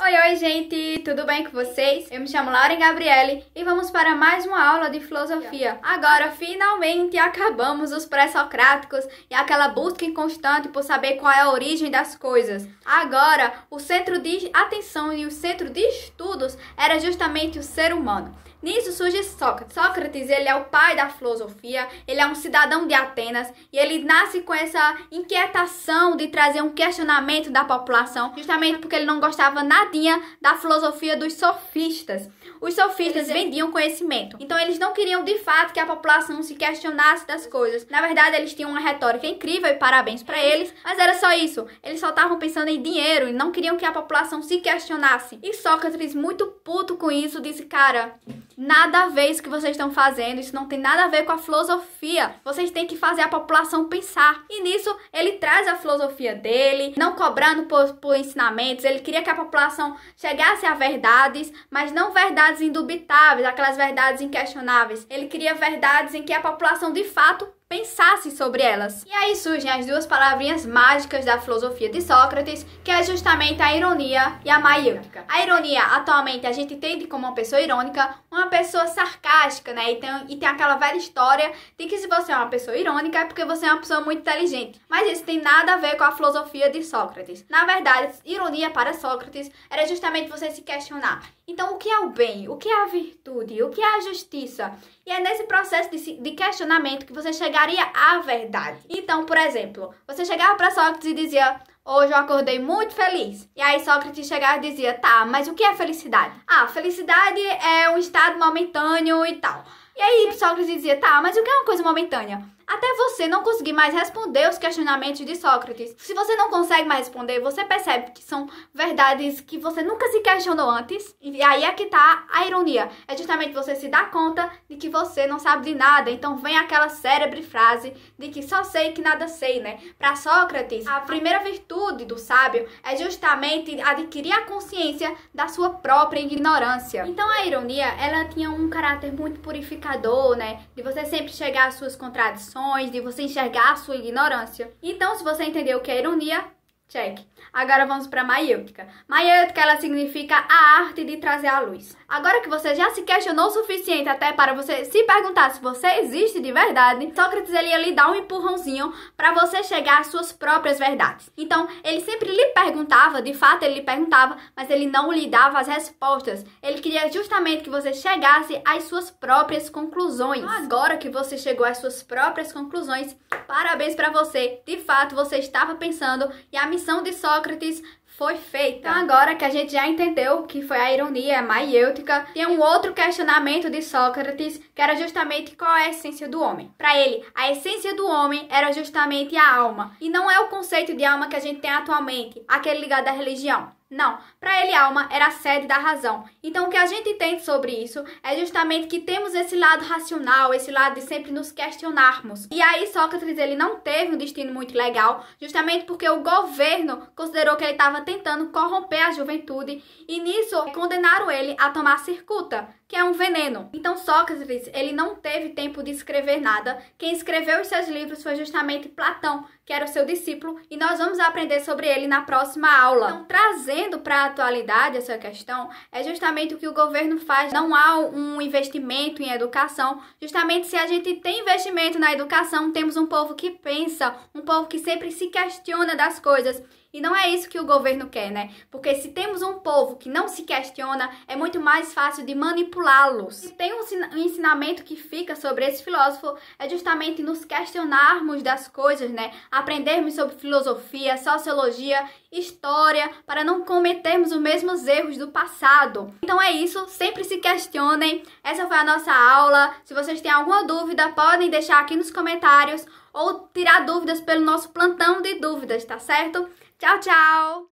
Oi, oi, gente! Tudo bem com vocês? Eu me chamo Lauren Gabriele e vamos para mais uma aula de filosofia. Agora, finalmente, acabamos os pré-socráticos e aquela busca inconstante por saber qual é a origem das coisas. Agora, o centro de atenção e o centro de estudos era justamente o ser humano. Nisso surge Sócrates. Sócrates, ele é o pai da filosofia, ele é um cidadão de Atenas e ele nasce com essa inquietação de trazer um questionamento da população, justamente porque ele não gostava nadinha da filosofia dos sofistas. Os sofistas eles é vendiam conhecimento. Então eles não queriam de fato que a população se questionasse das coisas. Na verdade, eles tinham uma retórica incrível e parabéns para eles, mas era só isso. Eles só estavam pensando em dinheiro e não queriam que a população se questionasse. E Sócrates, muito puto com isso, disse: "Cara, nada a ver isso que vocês estão fazendo, isso não tem nada a ver com a filosofia. Vocês têm que fazer a população pensar. E nisso ele traz a filosofia dele, não cobrando por, por ensinamentos. Ele queria que a população chegasse a verdades, mas não verdades indubitáveis, aquelas verdades inquestionáveis. Ele queria verdades em que a população de fato pensasse sobre elas. E aí surgem as duas palavrinhas mágicas da filosofia de Sócrates, que é justamente a ironia e a maiútica. A ironia, atualmente, a gente entende como uma pessoa irônica, uma pessoa sarcástica, né? E tem, e tem aquela velha história de que se você é uma pessoa irônica é porque você é uma pessoa muito inteligente. Mas isso tem nada a ver com a filosofia de Sócrates. Na verdade, ironia para Sócrates era justamente você se questionar. Então, o que é o bem? O que é a virtude? O que é a justiça? E é nesse processo de, de questionamento que você chega negaria a verdade. Então, por exemplo, você chegava para Sócrates e dizia: Hoje eu acordei muito feliz. E aí Sócrates chegava e dizia: Tá, mas o que é felicidade? Ah, felicidade é um estado momentâneo e tal. E aí Sócrates dizia: Tá, mas o que é uma coisa momentânea? até você não conseguir mais responder os questionamentos de Sócrates. Se você não consegue mais responder, você percebe que são verdades que você nunca se questionou antes. E aí é que tá a ironia. É justamente você se dar conta de que você não sabe de nada. Então vem aquela célebre frase de que só sei que nada sei, né? Para Sócrates, a primeira virtude do sábio é justamente adquirir a consciência da sua própria ignorância. Então a ironia, ela tinha um caráter muito purificador, né? De você sempre chegar às suas contradições situações, de você enxergar a sua ignorância. Então, se você entendeu o que é ironia, Check. Agora vamos para maiêutica. Maiêutica ela significa a arte de trazer a luz. Agora que você já se questionou o suficiente até para você se perguntar se você existe de verdade, Sócrates ele ia lhe dar um empurrãozinho para você chegar às suas próprias verdades. Então, ele sempre lhe perguntava, de fato ele lhe perguntava, mas ele não lhe dava as respostas. Ele queria justamente que você chegasse às suas próprias conclusões. agora que você chegou às suas próprias conclusões, parabéns para você. De fato, você estava pensando e a missão Invenção de Sócrates foi feita. Então, agora que a gente já entendeu que foi a ironia é maiêutica, tem um outro questionamento de Sócrates, que era justamente qual é a essência do homem. Para ele, a essência do homem era justamente a alma, e não é o conceito de alma que a gente tem atualmente, aquele ligado à religião. Não, para ele alma era a sede da razão. Então o que a gente entende sobre isso é justamente que temos esse lado racional, esse lado de sempre nos questionarmos. E aí Sócrates ele não teve um destino muito legal, justamente porque o governo considerou que ele estava tentando corromper a juventude e nisso condenaram ele a tomar circuta que é um veneno. Então Sócrates, ele não teve tempo de escrever nada. Quem escreveu os seus livros foi justamente Platão, que era o seu discípulo, e nós vamos aprender sobre ele na próxima aula. Então, trazendo para a atualidade essa questão, é justamente o que o governo faz. Não há um investimento em educação. Justamente se a gente tem investimento na educação, temos um povo que pensa, um povo que sempre se questiona das coisas. E não é isso que o governo quer, né? Porque se temos um povo que não se questiona, é muito mais fácil de manipular los E tem um ensinamento que fica sobre esse filósofo é justamente nos questionarmos das coisas, né? Aprendermos sobre filosofia, sociologia, história, para não cometermos os mesmos erros do passado. Então é isso, sempre se questionem. Essa foi a nossa aula. Se vocês têm alguma dúvida, podem deixar aqui nos comentários ou tirar dúvidas pelo nosso plantão de dúvidas, tá certo? Tchau, tchau!